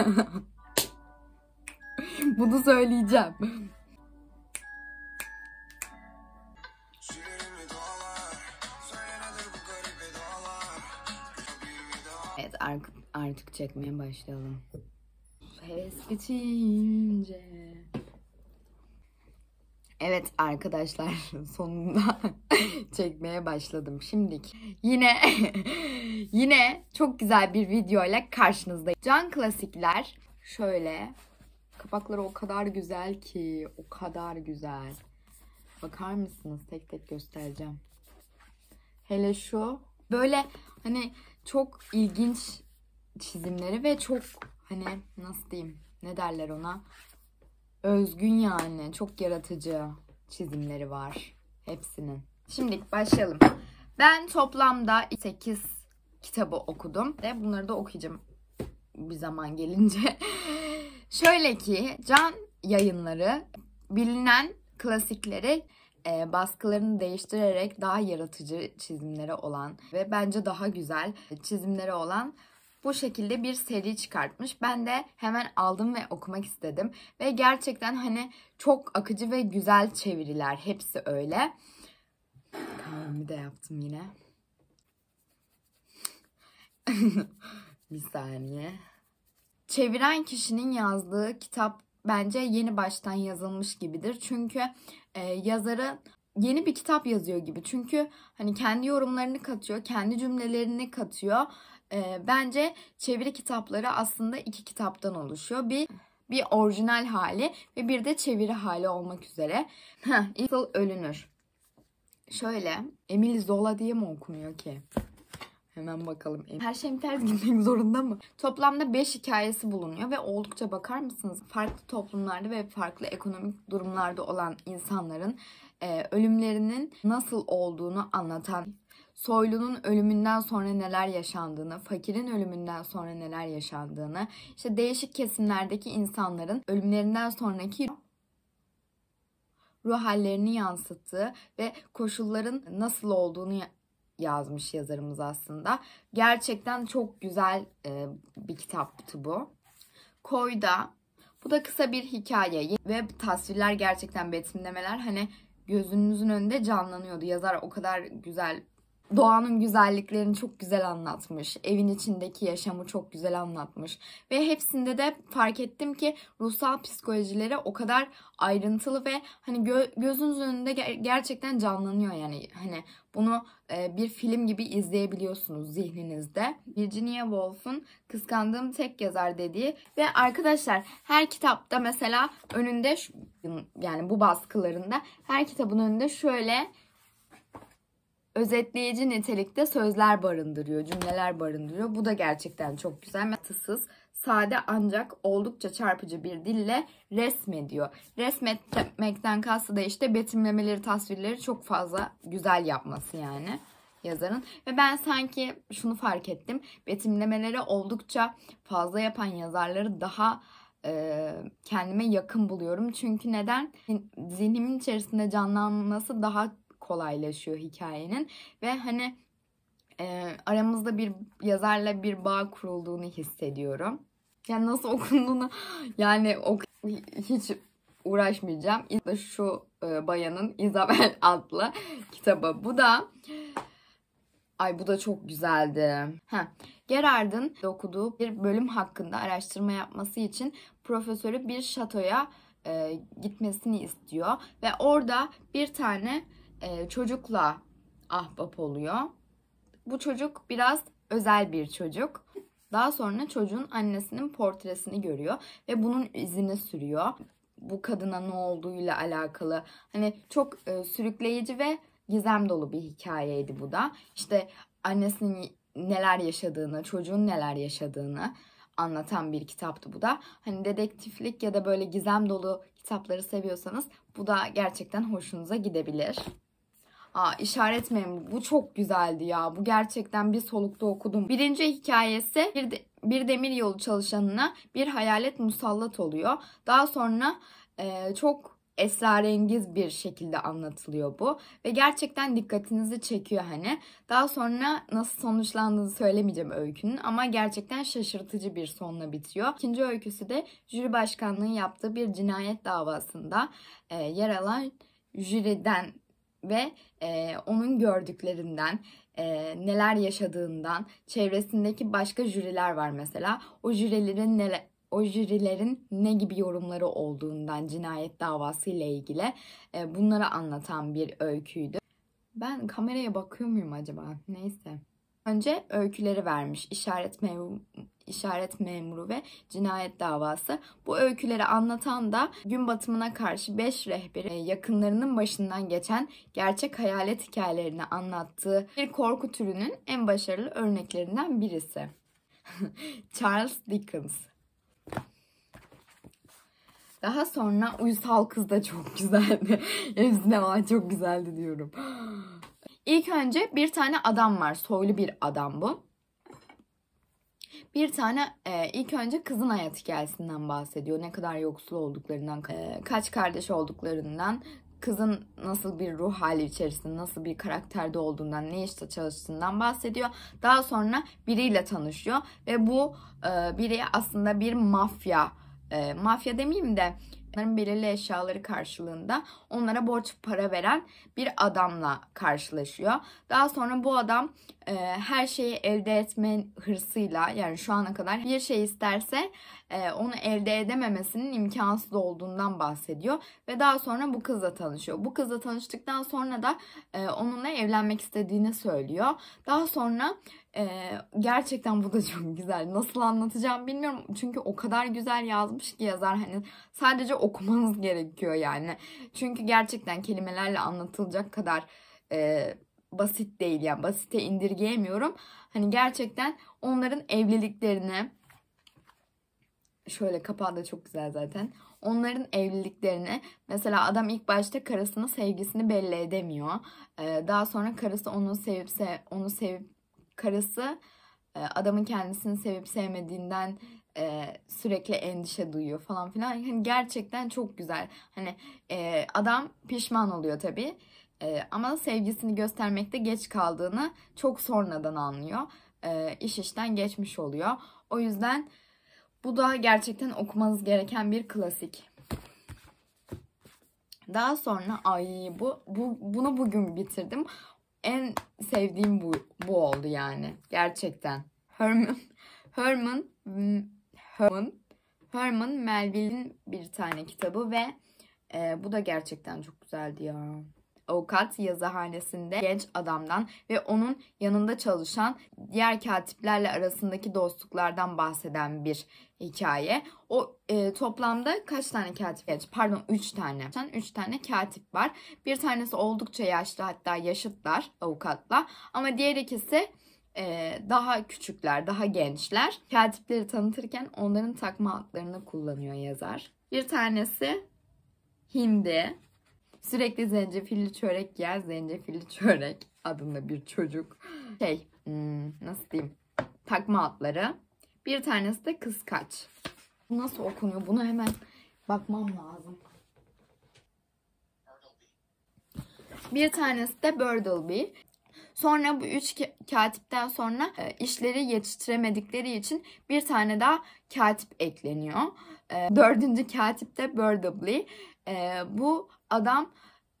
Bunu söyleyeceğim. Evet artık çekmeye başlayalım. Pes geçince... Evet arkadaşlar sonunda çekmeye başladım şimdiki. Yine yine çok güzel bir video ile karşınızdayım. Can klasikler şöyle kapakları o kadar güzel ki o kadar güzel. Bakar mısınız? Tek tek göstereceğim. Hele şu böyle hani çok ilginç çizimleri ve çok hani nasıl diyeyim ne derler ona özgün yani. Çok yaratıcı çizimleri var hepsinin. Şimdi başlayalım. Ben toplamda 8 kitabı okudum ve bunları da okuyacağım bir zaman gelince. Şöyle ki Can yayınları bilinen klasikleri e, baskılarını değiştirerek daha yaratıcı çizimlere olan ve bence daha güzel çizimlere olan bu şekilde bir seri çıkartmış. Ben de hemen aldım ve okumak istedim. Ve gerçekten hani çok akıcı ve güzel çeviriler. Hepsi öyle. Kahvemi de yaptım yine. bir saniye. Çeviren kişinin yazdığı kitap bence yeni baştan yazılmış gibidir. Çünkü e, yazarı yeni bir kitap yazıyor gibi. Çünkü hani kendi yorumlarını katıyor, kendi cümlelerini katıyor e, bence çeviri kitapları aslında iki kitaptan oluşuyor. Bir bir orijinal hali ve bir de çeviri hali olmak üzere. Nasıl ölünür? Şöyle, Emil Zola diye mi okunuyor ki? Hemen bakalım. Her şeyim ters gitmek zorunda mı? Toplamda 5 hikayesi bulunuyor ve oldukça bakar mısınız? Farklı toplumlarda ve farklı ekonomik durumlarda olan insanların e, ölümlerinin nasıl olduğunu anlatan soylunun ölümünden sonra neler yaşandığını, fakirin ölümünden sonra neler yaşandığını, işte değişik kesimlerdeki insanların ölümlerinden sonraki ruh hallerini yansıttığı ve koşulların nasıl olduğunu yazmış yazarımız aslında. Gerçekten çok güzel e, bir kitaptı bu. Koyda bu da kısa bir hikaye ve tasvirler gerçekten betimlemeler hani gözünüzün önünde canlanıyordu. Yazar o kadar güzel doğanın güzelliklerini çok güzel anlatmış. Evin içindeki yaşamı çok güzel anlatmış. Ve hepsinde de fark ettim ki ruhsal psikolojilere o kadar ayrıntılı ve hani gö- gözünüzün önünde ger- gerçekten canlanıyor yani. Hani bunu e, bir film gibi izleyebiliyorsunuz zihninizde. Virginia Woolf'un Kıskandığım Tek Yazar dediği ve arkadaşlar her kitapta mesela önünde şu, yani bu baskılarında her kitabın önünde şöyle özetleyici nitelikte sözler barındırıyor, cümleler barındırıyor. Bu da gerçekten çok güzel. Tısız, sade ancak oldukça çarpıcı bir dille resmediyor. Resmetmekten kastı da işte betimlemeleri, tasvirleri çok fazla güzel yapması yani yazarın. Ve ben sanki şunu fark ettim. Betimlemeleri oldukça fazla yapan yazarları daha e, kendime yakın buluyorum. Çünkü neden? Zihnimin içerisinde canlanması daha kolaylaşıyor hikayenin ve hani e, aramızda bir yazarla bir bağ kurulduğunu hissediyorum. Yani nasıl okunduğunu yani ok hiç uğraşmayacağım. İşte Şu e, bayanın Isabel adlı kitabı. Bu da Ay bu da çok güzeldi. Ha, Gerard'ın okuduğu bir bölüm hakkında araştırma yapması için profesörü bir şatoya e, gitmesini istiyor ve orada bir tane e, çocukla ahbap oluyor. Bu çocuk biraz özel bir çocuk. Daha sonra çocuğun annesinin portresini görüyor ve bunun izini sürüyor. Bu kadına ne olduğuyla alakalı. Hani çok e, sürükleyici ve gizem dolu bir hikayeydi bu da. İşte annesinin neler yaşadığını, çocuğun neler yaşadığını anlatan bir kitaptı bu da. Hani dedektiflik ya da böyle gizem dolu kitapları seviyorsanız bu da gerçekten hoşunuza gidebilir. Aa, işaret memuru. Bu çok güzeldi ya. Bu gerçekten bir solukta okudum. Birinci hikayesi bir, de, bir demir yolu çalışanına bir hayalet musallat oluyor. Daha sonra e, çok esrarengiz bir şekilde anlatılıyor bu ve gerçekten dikkatinizi çekiyor hani. Daha sonra nasıl sonuçlandığını söylemeyeceğim öykünün ama gerçekten şaşırtıcı bir sonla bitiyor. İkinci öyküsü de jüri başkanlığı yaptığı bir cinayet davasında e, yer alan jüriden ve e, onun gördüklerinden, e, neler yaşadığından, çevresindeki başka jüriler var mesela. O jürilerin ne o jürilerin ne gibi yorumları olduğundan cinayet davası ile ilgili e, bunları anlatan bir öyküydü. Ben kameraya bakıyor muyum acaba? Neyse önce öyküleri vermiş işaret memuru, işaret memuru ve cinayet davası. Bu öyküleri anlatan da gün batımına karşı 5 rehberi e, yakınlarının başından geçen gerçek hayalet hikayelerini anlattığı bir korku türünün en başarılı örneklerinden birisi. Charles Dickens. Daha sonra Uysal Kız da çok güzeldi. Hepsi de çok güzeldi diyorum. İlk önce bir tane adam var. Soylu bir adam bu. Bir tane e, ilk önce kızın hayat hikayesinden bahsediyor. Ne kadar yoksul olduklarından, kaç kardeş olduklarından, kızın nasıl bir ruh hali içerisinde, nasıl bir karakterde olduğundan, ne işte çalıştığından bahsediyor. Daha sonra biriyle tanışıyor ve bu e, biri aslında bir mafya. E, mafya demeyeyim de onların belirli eşyaları karşılığında onlara borç para veren bir adamla karşılaşıyor. Daha sonra bu adam e, her şeyi elde etme hırsıyla yani şu ana kadar bir şey isterse e, onu elde edememesinin imkansız olduğundan bahsediyor ve daha sonra bu kızla tanışıyor. Bu kızla tanıştıktan sonra da e, onunla evlenmek istediğini söylüyor. Daha sonra ee, gerçekten bu da çok güzel. Nasıl anlatacağım bilmiyorum. Çünkü o kadar güzel yazmış ki yazar hani sadece okumanız gerekiyor yani. Çünkü gerçekten kelimelerle anlatılacak kadar e, basit değil yani basite indirgeyemiyorum. Hani gerçekten onların evliliklerini şöyle kapağı da çok güzel zaten. Onların evliliklerini mesela adam ilk başta karısına sevgisini belli edemiyor. Ee, daha sonra karısı onu sevip sev, onu sevip karısı e, adamın kendisini sevip sevmediğinden e, sürekli endişe duyuyor falan filan. Yani gerçekten çok güzel. Hani e, adam pişman oluyor tabii. E, ama sevgisini göstermekte geç kaldığını çok sonradan anlıyor. E, iş işten geçmiş oluyor. O yüzden bu da gerçekten okumanız gereken bir klasik. Daha sonra ay bu, bu bunu bugün bitirdim en sevdiğim bu, bu oldu yani. Gerçekten. Herman, Herman, Herman, Herman Melville'in bir tane kitabı ve e, bu da gerçekten çok güzeldi ya avukat yazıhanesinde genç adamdan ve onun yanında çalışan diğer katiplerle arasındaki dostluklardan bahseden bir hikaye. O e, toplamda kaç tane katip genç? Pardon 3 tane. 3 tane katip var. Bir tanesi oldukça yaşlı hatta yaşıtlar avukatla ama diğer ikisi e, daha küçükler, daha gençler. Katipleri tanıtırken onların takma adlarını kullanıyor yazar. Bir tanesi Hindi, Sürekli zencefilli çörek yer, zencefilli çörek adında bir çocuk. Şey, hmm, nasıl diyeyim? Takma atları. Bir tanesi de kıskaç. Bu nasıl okunuyor? Bunu hemen bakmam lazım. Bir tanesi de Birdleby. Sonra bu üç katipten sonra e, işleri yetiştiremedikleri için bir tane daha katip ekleniyor. E, dördüncü katip de Birdleby. E, bu adam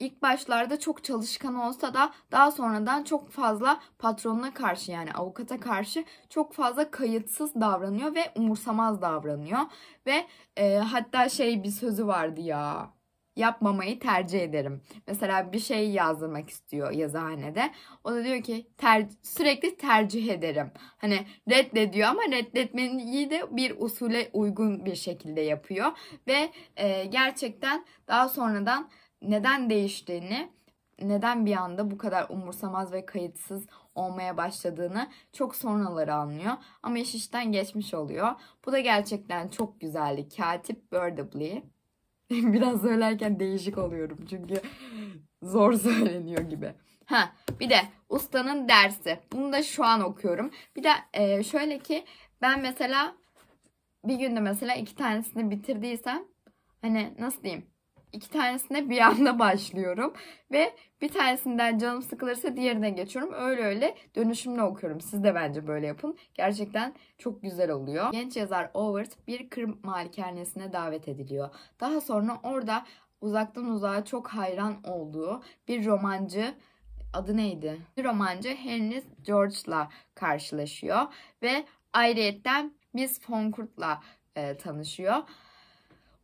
ilk başlarda çok çalışkan olsa da daha sonradan çok fazla patronuna karşı yani avukata karşı çok fazla kayıtsız davranıyor ve umursamaz davranıyor. Ve e, hatta şey bir sözü vardı ya yapmamayı tercih ederim. Mesela bir şey yazdırmak istiyor yazıhanede. O da diyor ki ter, sürekli tercih ederim. Hani reddediyor ama reddetmeyi de bir usule uygun bir şekilde yapıyor. Ve e, gerçekten daha sonradan neden değiştiğini neden bir anda bu kadar umursamaz ve kayıtsız olmaya başladığını çok sonraları anlıyor. Ama iş işten geçmiş oluyor. Bu da gerçekten çok güzeldi. Katip Burdably. Biraz söylerken değişik oluyorum çünkü zor söyleniyor gibi. Ha bir de ustanın dersi. Bunu da şu an okuyorum. Bir de e, şöyle ki ben mesela bir günde mesela iki tanesini bitirdiysem hani nasıl diyeyim iki tanesine bir anda başlıyorum. Ve bir tanesinden canım sıkılırsa diğerine geçiyorum. Öyle öyle dönüşümle okuyorum. Siz de bence böyle yapın. Gerçekten çok güzel oluyor. Genç yazar Overt bir Kırım malikanesine davet ediliyor. Daha sonra orada uzaktan uzağa çok hayran olduğu bir romancı adı neydi? Bir romancı Henry George'la karşılaşıyor ve ayrıyetten Miss Fonkurt'la e, tanışıyor.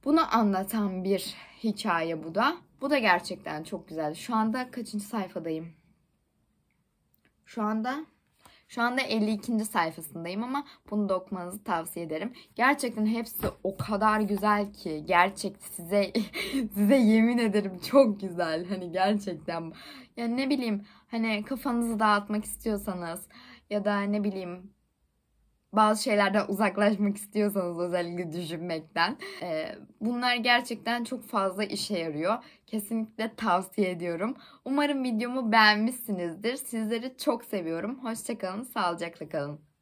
Bunu anlatan bir hikaye bu da. Bu da gerçekten çok güzel. Şu anda kaçıncı sayfadayım? Şu anda şu anda 52. sayfasındayım ama bunu da okumanızı tavsiye ederim. Gerçekten hepsi o kadar güzel ki gerçek size size yemin ederim çok güzel. Hani gerçekten yani ne bileyim hani kafanızı dağıtmak istiyorsanız ya da ne bileyim bazı şeylerden uzaklaşmak istiyorsanız özellikle düşünmekten. E, bunlar gerçekten çok fazla işe yarıyor. Kesinlikle tavsiye ediyorum. Umarım videomu beğenmişsinizdir. Sizleri çok seviyorum. Hoşçakalın, sağlıcakla kalın.